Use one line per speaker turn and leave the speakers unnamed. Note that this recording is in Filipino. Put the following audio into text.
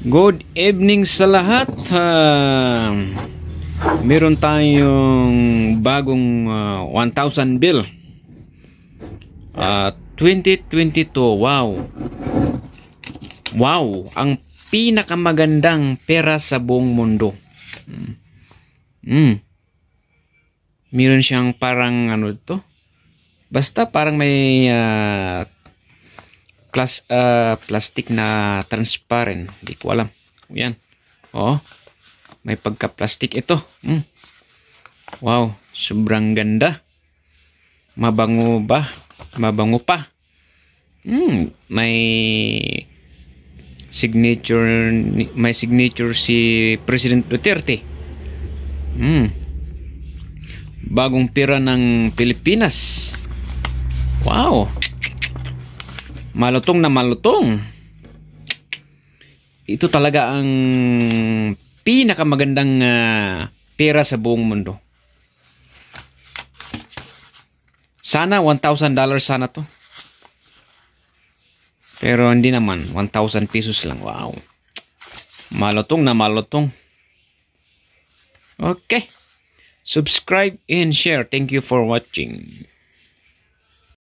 Good evening sa lahat. Uh, meron tayong bagong uh, ah, 1,000 bill. Uh, ah, 2022. Wow. Wow. Ang pinakamagandang pera sa buong mundo. Mm. Meron siyang parang ano to? Basta parang may uh, class, uh, ah, plastic na transparent. Hindi ko alam. Yan. oh May pagka-plastic ito. Mm. Wow. Sobrang ganda. Mabango ba? Mabango pa. Mm. May signature may signature si President Duterte. Mm. Bagong pira ng Pilipinas. Wow. Malutong na malutong. Ito talaga ang pinakamagandang uh, pera sa buong mundo. Sana $1,000 sana to. Pero hindi naman. 1,000 pesos lang. Wow. Malutong na malutong. Okay. Subscribe and share. Thank you for watching.